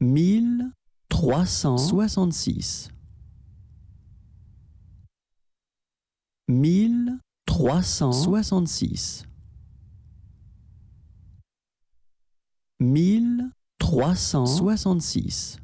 mille trois cent soixante-six mille trois cent soixante-six mille trois cent soixante-six